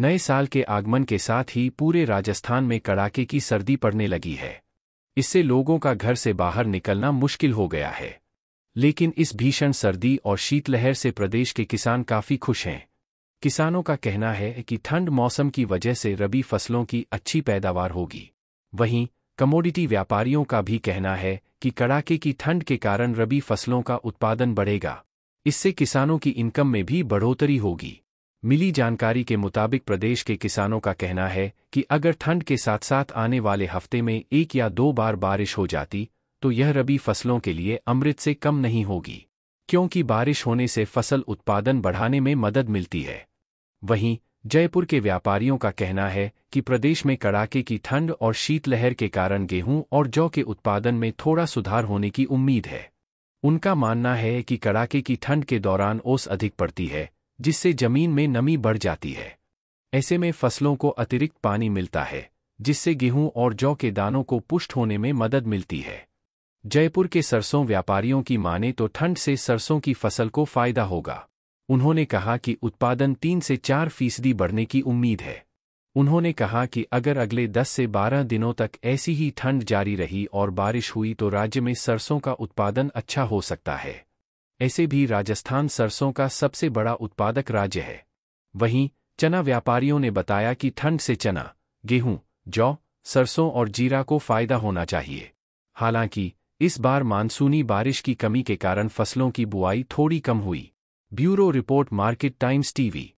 नए साल के आगमन के साथ ही पूरे राजस्थान में कड़ाके की सर्दी पड़ने लगी है इससे लोगों का घर से बाहर निकलना मुश्किल हो गया है लेकिन इस भीषण सर्दी और शीतलहर से प्रदेश के किसान काफ़ी खुश हैं किसानों का कहना है कि ठंड मौसम की वजह से रबी फसलों की अच्छी पैदावार होगी वहीं कमोडिटी व्यापारियों का भी कहना है कि कड़ाके की ठंड के कारण रबी फसलों का उत्पादन बढ़ेगा इससे किसानों की इनकम में भी बढ़ोतरी होगी मिली जानकारी के मुताबिक प्रदेश के किसानों का कहना है कि अगर ठंड के साथ साथ आने वाले हफ्ते में एक या दो बार बारिश हो जाती तो यह रबी फसलों के लिए अमृत से कम नहीं होगी क्योंकि बारिश होने से फसल उत्पादन बढ़ाने में मदद मिलती है वहीं जयपुर के व्यापारियों का कहना है कि प्रदेश में कड़ाके की ठंड और शीतलहर के कारण गेहूं और जौ के उत्पादन में थोड़ा सुधार होने की उम्मीद है उनका मानना है कि कड़ाके की ठंड के दौरान ओस अधिक पड़ती है जिससे जमीन में नमी बढ़ जाती है ऐसे में फसलों को अतिरिक्त पानी मिलता है जिससे गेहूं और जौ के दानों को पुष्ट होने में मदद मिलती है जयपुर के सरसों व्यापारियों की माने तो ठंड से सरसों की फसल को फायदा होगा उन्होंने कहा कि उत्पादन तीन से चार फीसदी बढ़ने की उम्मीद है उन्होंने कहा कि अगर अगले 10 से 12 दिनों तक ऐसी ही ठंड जारी रही और बारिश हुई तो राज्य में सरसों का उत्पादन अच्छा हो सकता है ऐसे भी राजस्थान सरसों का सबसे बड़ा उत्पादक राज्य है वहीं चना व्यापारियों ने बताया कि ठंड से चना गेहूं जौ सरसों और जीरा को फायदा होना चाहिए हालांकि इस बार मानसूनी बारिश की कमी के कारण फसलों की बुआई थोड़ी कम हुई bureau report Market Times TV